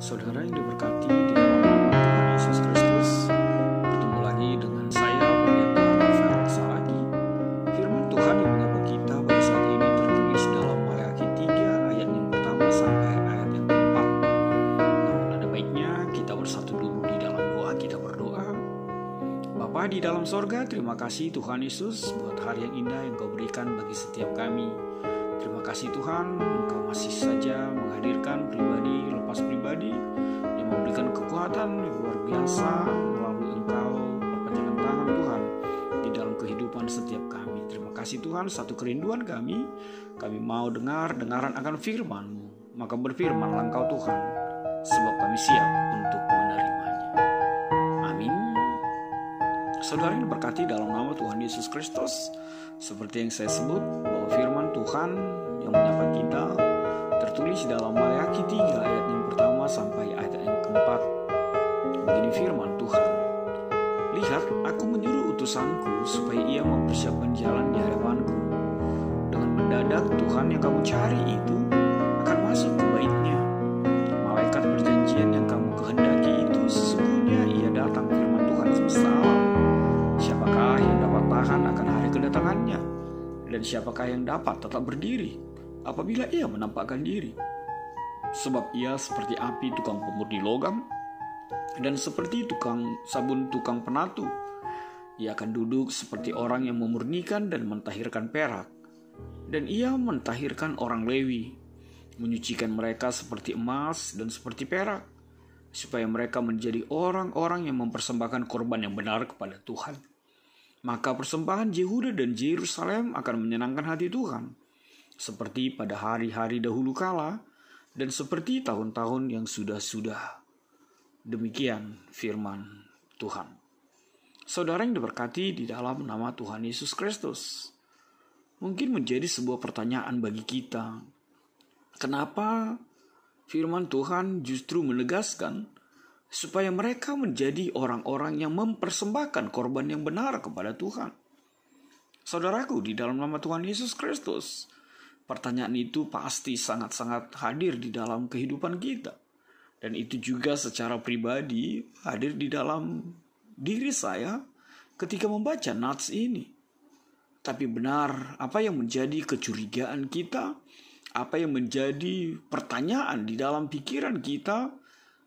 Saudara yang diberkati di dalam Tuhan Yesus Kristus, bertemu lagi dengan saya Pendeta Rafael Saragi. Firman Tuhan yang menyapa kita pada saat ini tertulis dalam Maleakhi 3 ayat yang pertama sampai ayat yang keempat. Namun ada baiknya kita bersatu dulu di dalam doa kita berdoa. Bapa di dalam sorga, terima kasih Tuhan Yesus buat hari yang indah yang kau berikan bagi setiap kami. Terima kasih Tuhan, Engkau masih saja Tuhan luar biasa melalui Engkau perpanjangan tangan Tuhan di dalam kehidupan setiap kami. Terima kasih Tuhan satu kerinduan kami. Kami mau dengar dengaran akan firman-Mu. Maka berfirman langkau Tuhan sebab kami siap untuk menerimanya. Amin. Saudara yang berkati dalam nama Tuhan Yesus Kristus, seperti yang saya sebut bahwa firman Tuhan yang menyapa kita tertulis dalam Maleakhi 3 ayat yang pertama sampai ayat Begini firman Tuhan. Lihat, aku menyuruh utusanku supaya ia mempersiapkan jalan di hadapanku. Dengan mendadak, Tuhan yang kamu cari itu akan masuk ke baitnya. Malaikat perjanjian yang kamu kehendaki itu sesungguhnya ia datang firman Tuhan semesta Siapakah yang dapat tahan akan hari kedatangannya? Dan siapakah yang dapat tetap berdiri apabila ia menampakkan diri? Sebab ia seperti api tukang pemurni logam dan seperti tukang sabun tukang penatu, ia akan duduk seperti orang yang memurnikan dan mentahirkan perak. Dan ia mentahirkan orang Lewi, menyucikan mereka seperti emas dan seperti perak, supaya mereka menjadi orang-orang yang mempersembahkan korban yang benar kepada Tuhan. Maka persembahan Yehuda dan Yerusalem akan menyenangkan hati Tuhan, seperti pada hari-hari dahulu kala dan seperti tahun-tahun yang sudah-sudah. Demikian firman Tuhan. Saudara yang diberkati di dalam nama Tuhan Yesus Kristus. Mungkin menjadi sebuah pertanyaan bagi kita. Kenapa firman Tuhan justru menegaskan supaya mereka menjadi orang-orang yang mempersembahkan korban yang benar kepada Tuhan? Saudaraku di dalam nama Tuhan Yesus Kristus, pertanyaan itu pasti sangat-sangat hadir di dalam kehidupan kita dan itu juga secara pribadi hadir di dalam diri saya ketika membaca nats ini. Tapi benar, apa yang menjadi kecurigaan kita, apa yang menjadi pertanyaan di dalam pikiran kita,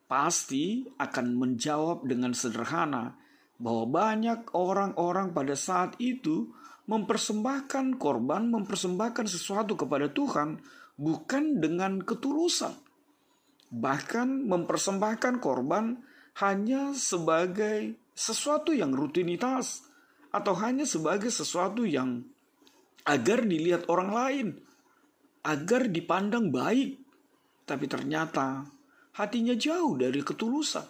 pasti akan menjawab dengan sederhana bahwa banyak orang-orang pada saat itu mempersembahkan korban, mempersembahkan sesuatu kepada Tuhan, bukan dengan ketulusan bahkan mempersembahkan korban hanya sebagai sesuatu yang rutinitas atau hanya sebagai sesuatu yang agar dilihat orang lain, agar dipandang baik. Tapi ternyata hatinya jauh dari ketulusan.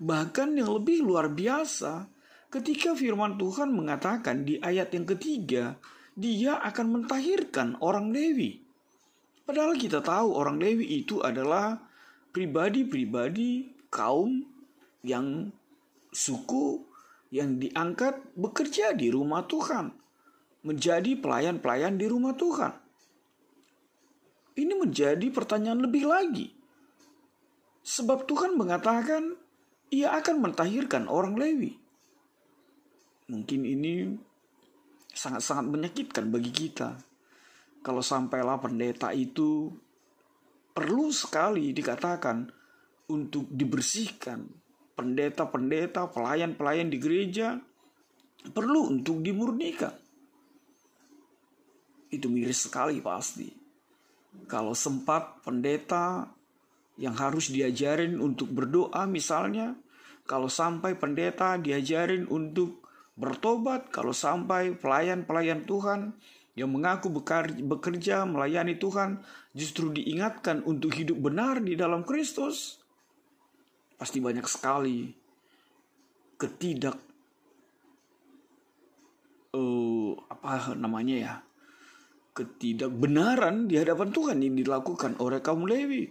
Bahkan yang lebih luar biasa, ketika firman Tuhan mengatakan di ayat yang ketiga, dia akan mentahirkan orang dewi. Padahal kita tahu orang dewi itu adalah pribadi-pribadi kaum yang suku yang diangkat bekerja di rumah Tuhan, menjadi pelayan-pelayan di rumah Tuhan. Ini menjadi pertanyaan lebih lagi. Sebab Tuhan mengatakan ia akan mentahirkan orang Lewi. Mungkin ini sangat-sangat menyakitkan bagi kita. Kalau sampailah pendeta itu perlu sekali dikatakan untuk dibersihkan. Pendeta-pendeta, pelayan-pelayan di gereja perlu untuk dimurnikan. Itu miris sekali pasti. Kalau sempat pendeta yang harus diajarin untuk berdoa misalnya, kalau sampai pendeta diajarin untuk bertobat, kalau sampai pelayan-pelayan Tuhan yang mengaku bekerja melayani Tuhan justru diingatkan untuk hidup benar di dalam Kristus. Pasti banyak sekali ketidak uh, apa namanya ya? ketidakbenaran di hadapan Tuhan yang dilakukan oleh kaum Lewi.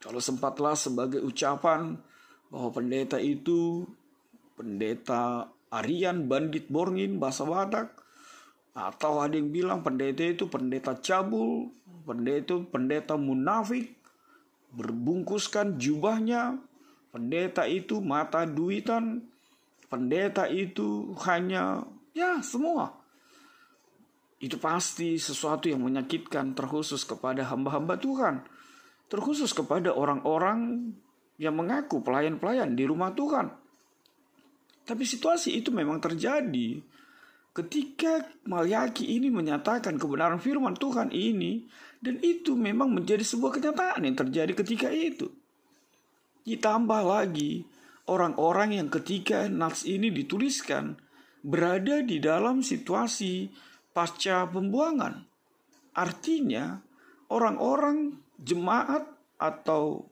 Kalau sempatlah sebagai ucapan bahwa pendeta itu pendeta Arian bandit Borngin bahasa Batak atau ada yang bilang pendeta itu pendeta cabul, pendeta itu pendeta munafik, berbungkuskan jubahnya, pendeta itu mata duitan, pendeta itu hanya ya semua. Itu pasti sesuatu yang menyakitkan terkhusus kepada hamba-hamba Tuhan. Terkhusus kepada orang-orang yang mengaku pelayan-pelayan di rumah Tuhan. Tapi situasi itu memang terjadi ketika Malyaki ini menyatakan kebenaran firman Tuhan ini dan itu memang menjadi sebuah kenyataan yang terjadi ketika itu. Ditambah lagi orang-orang yang ketika nats ini dituliskan berada di dalam situasi pasca pembuangan. Artinya orang-orang jemaat atau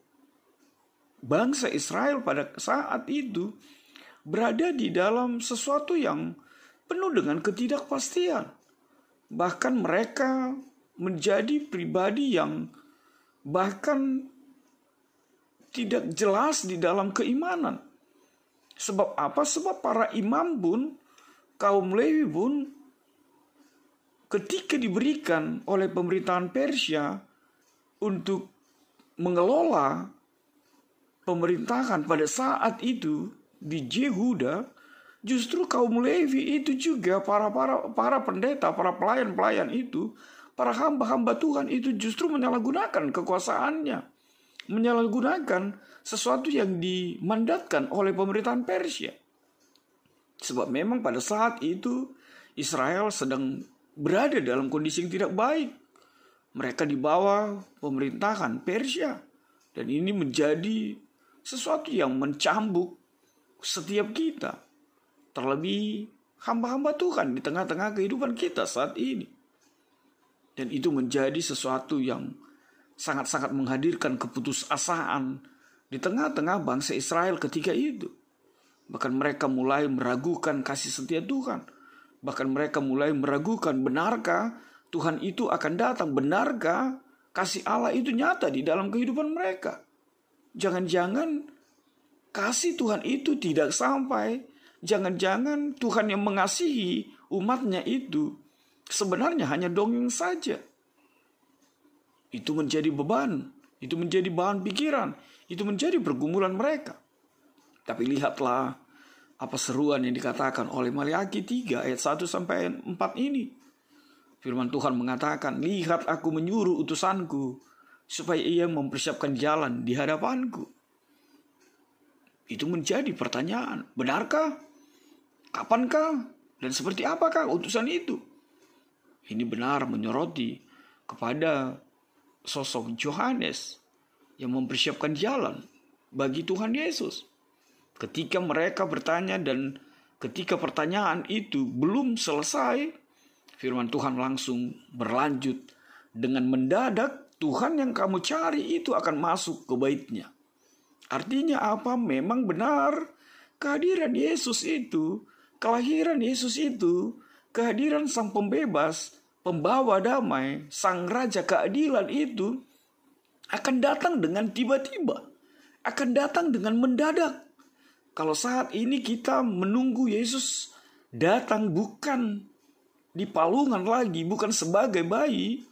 bangsa Israel pada saat itu berada di dalam sesuatu yang penuh dengan ketidakpastian. Bahkan mereka menjadi pribadi yang bahkan tidak jelas di dalam keimanan. Sebab apa? Sebab para imam pun, kaum Lewi pun, ketika diberikan oleh pemerintahan Persia untuk mengelola pemerintahan pada saat itu di Yehuda, Justru kaum Levi itu juga para para para pendeta, para pelayan-pelayan itu, para hamba-hamba Tuhan itu justru menyalahgunakan kekuasaannya. Menyalahgunakan sesuatu yang dimandatkan oleh pemerintahan Persia. Sebab memang pada saat itu Israel sedang berada dalam kondisi yang tidak baik. Mereka di bawah pemerintahan Persia. Dan ini menjadi sesuatu yang mencambuk setiap kita. Terlebih hamba-hamba Tuhan di tengah-tengah kehidupan kita saat ini. Dan itu menjadi sesuatu yang sangat-sangat menghadirkan keputusasaan di tengah-tengah bangsa Israel ketika itu. Bahkan mereka mulai meragukan kasih setia Tuhan. Bahkan mereka mulai meragukan benarkah Tuhan itu akan datang. Benarkah kasih Allah itu nyata di dalam kehidupan mereka. Jangan-jangan kasih Tuhan itu tidak sampai jangan-jangan Tuhan yang mengasihi umatnya itu sebenarnya hanya dongeng saja. Itu menjadi beban, itu menjadi bahan pikiran, itu menjadi pergumulan mereka. Tapi lihatlah apa seruan yang dikatakan oleh Maliaki 3 ayat 1 sampai 4 ini. Firman Tuhan mengatakan, "Lihat aku menyuruh utusanku supaya ia mempersiapkan jalan di hadapanku." Itu menjadi pertanyaan, benarkah Kapankah dan seperti apakah utusan itu? Ini benar menyoroti kepada sosok Yohanes yang mempersiapkan jalan bagi Tuhan Yesus. Ketika mereka bertanya dan ketika pertanyaan itu belum selesai, firman Tuhan langsung berlanjut dengan mendadak Tuhan yang kamu cari itu akan masuk ke baitnya. Artinya apa? Memang benar kehadiran Yesus itu kelahiran Yesus itu, kehadiran sang pembebas, pembawa damai, sang raja keadilan itu akan datang dengan tiba-tiba, akan datang dengan mendadak. Kalau saat ini kita menunggu Yesus datang bukan di palungan lagi, bukan sebagai bayi,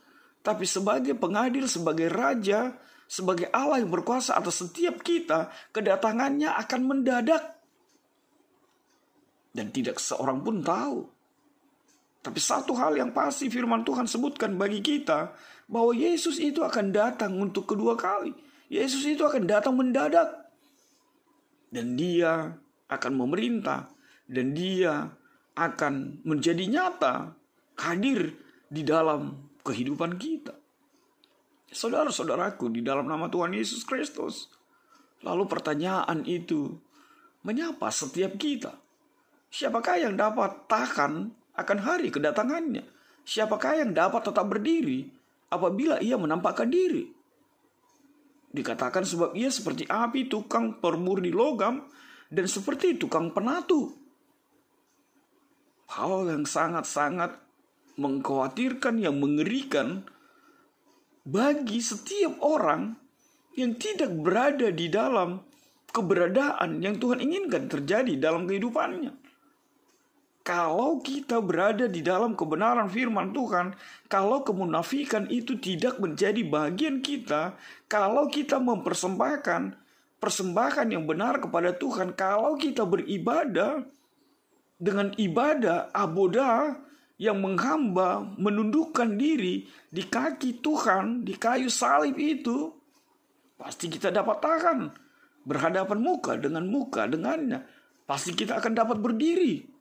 tapi sebagai pengadil, sebagai raja, sebagai Allah yang berkuasa atas setiap kita, kedatangannya akan mendadak dan tidak seorang pun tahu. Tapi satu hal yang pasti firman Tuhan sebutkan bagi kita bahwa Yesus itu akan datang untuk kedua kali. Yesus itu akan datang mendadak. Dan dia akan memerintah dan dia akan menjadi nyata hadir di dalam kehidupan kita. Saudara-saudaraku di dalam nama Tuhan Yesus Kristus. Lalu pertanyaan itu menyapa setiap kita. Siapakah yang dapat tahan akan hari kedatangannya? Siapakah yang dapat tetap berdiri apabila ia menampakkan diri? Dikatakan sebab ia seperti api tukang permur di logam dan seperti tukang penatu. Hal yang sangat-sangat mengkhawatirkan yang mengerikan bagi setiap orang yang tidak berada di dalam keberadaan yang Tuhan inginkan terjadi dalam kehidupannya kalau kita berada di dalam kebenaran firman Tuhan, kalau kemunafikan itu tidak menjadi bagian kita, kalau kita mempersembahkan persembahan yang benar kepada Tuhan, kalau kita beribadah dengan ibadah aboda yang menghamba, menundukkan diri di kaki Tuhan, di kayu salib itu, pasti kita dapat tahan berhadapan muka dengan muka dengannya. Pasti kita akan dapat berdiri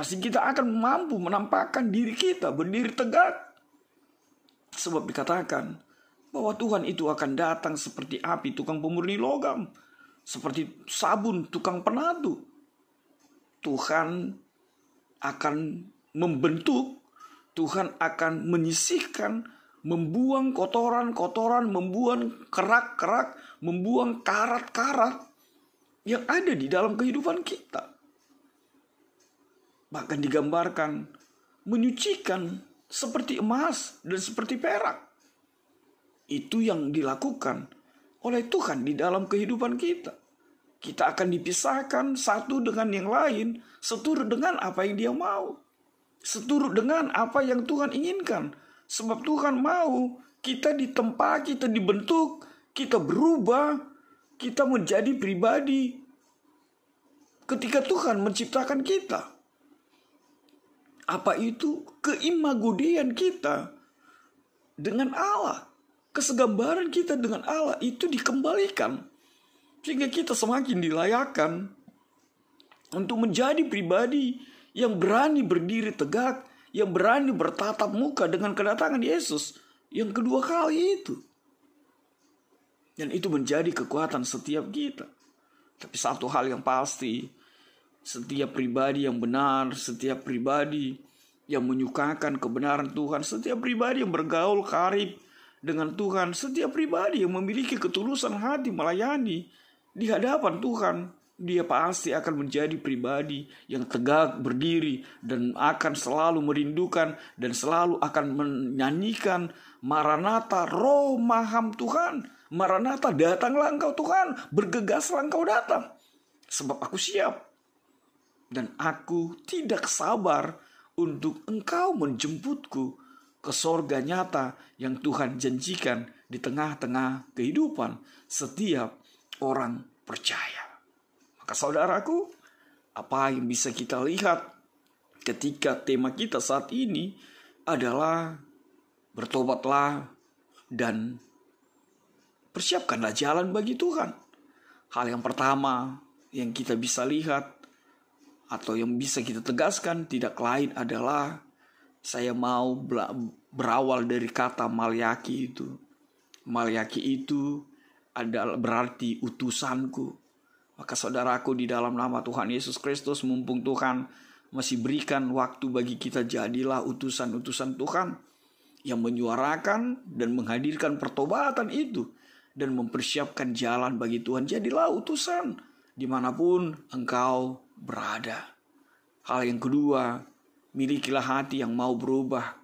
pasti kita akan mampu menampakkan diri kita berdiri tegak. Sebab dikatakan bahwa Tuhan itu akan datang seperti api tukang pemurni logam, seperti sabun tukang penatu. Tuhan akan membentuk, Tuhan akan menyisihkan, membuang kotoran-kotoran, membuang kerak-kerak, membuang karat-karat yang ada di dalam kehidupan kita bahkan digambarkan menyucikan seperti emas dan seperti perak. Itu yang dilakukan oleh Tuhan di dalam kehidupan kita. Kita akan dipisahkan satu dengan yang lain, seturut dengan apa yang Dia mau, seturut dengan apa yang Tuhan inginkan. Sebab Tuhan mau kita ditempa, kita dibentuk, kita berubah, kita menjadi pribadi. Ketika Tuhan menciptakan kita, apa itu keimagodean kita dengan Allah? Kesegambaran kita dengan Allah itu dikembalikan. Sehingga kita semakin dilayakan untuk menjadi pribadi yang berani berdiri tegak, yang berani bertatap muka dengan kedatangan Yesus yang kedua kali itu. Dan itu menjadi kekuatan setiap kita. Tapi satu hal yang pasti, setiap pribadi yang benar, setiap pribadi yang menyukakan kebenaran Tuhan, setiap pribadi yang bergaul karib dengan Tuhan, setiap pribadi yang memiliki ketulusan hati melayani di hadapan Tuhan, dia pasti akan menjadi pribadi yang tegak berdiri dan akan selalu merindukan dan selalu akan menyanyikan Maranatha, roh maham Tuhan. Maranatha, datanglah engkau Tuhan, bergegaslah engkau datang. Sebab aku siap dan aku tidak sabar untuk engkau menjemputku ke sorga nyata yang Tuhan janjikan di tengah-tengah kehidupan setiap orang percaya. Maka saudaraku, apa yang bisa kita lihat ketika tema kita saat ini adalah bertobatlah dan persiapkanlah jalan bagi Tuhan. Hal yang pertama yang kita bisa lihat atau yang bisa kita tegaskan tidak lain adalah saya mau berawal dari kata Malyaki itu. Malyaki itu adalah berarti utusanku. Maka saudaraku di dalam nama Tuhan Yesus Kristus mumpung Tuhan masih berikan waktu bagi kita jadilah utusan-utusan Tuhan yang menyuarakan dan menghadirkan pertobatan itu dan mempersiapkan jalan bagi Tuhan. Jadilah utusan dimanapun engkau berada. Hal yang kedua, milikilah hati yang mau berubah.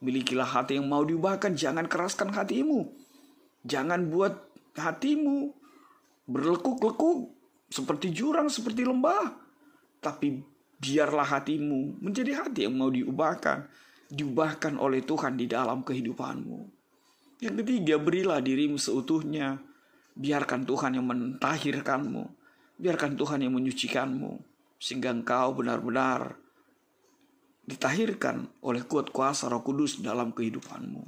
Milikilah hati yang mau diubahkan. Jangan keraskan hatimu. Jangan buat hatimu berlekuk-lekuk seperti jurang, seperti lembah. Tapi biarlah hatimu menjadi hati yang mau diubahkan. Diubahkan oleh Tuhan di dalam kehidupanmu. Yang ketiga, berilah dirimu seutuhnya. Biarkan Tuhan yang mentahirkanmu. Biarkan Tuhan yang menyucikanmu sehingga engkau benar-benar ditahirkan oleh kuat kuasa Roh Kudus dalam kehidupanmu.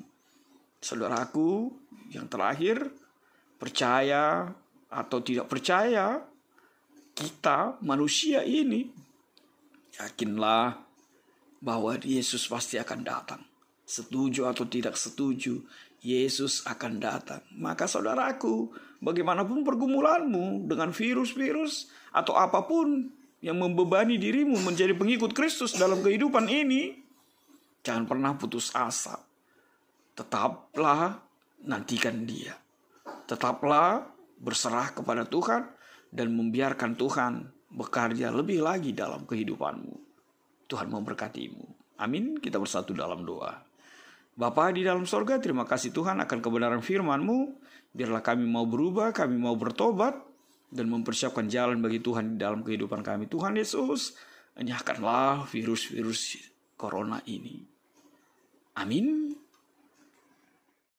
Saudaraku, yang terakhir, percaya atau tidak percaya, kita manusia ini yakinlah bahwa Yesus pasti akan datang. Setuju atau tidak setuju, Yesus akan datang. Maka saudaraku, bagaimanapun pergumulanmu dengan virus-virus atau apapun yang membebani dirimu menjadi pengikut Kristus dalam kehidupan ini, jangan pernah putus asa. Tetaplah nantikan Dia. Tetaplah berserah kepada Tuhan dan membiarkan Tuhan bekerja lebih lagi dalam kehidupanmu. Tuhan memberkatimu. Amin. Kita bersatu dalam doa. Bapa di dalam sorga, terima kasih Tuhan akan kebenaran Firmanmu Biarlah kami mau berubah, kami mau bertobat, dan mempersiapkan jalan bagi Tuhan di dalam kehidupan kami. Tuhan Yesus, enyahkanlah virus-virus corona ini. Amin.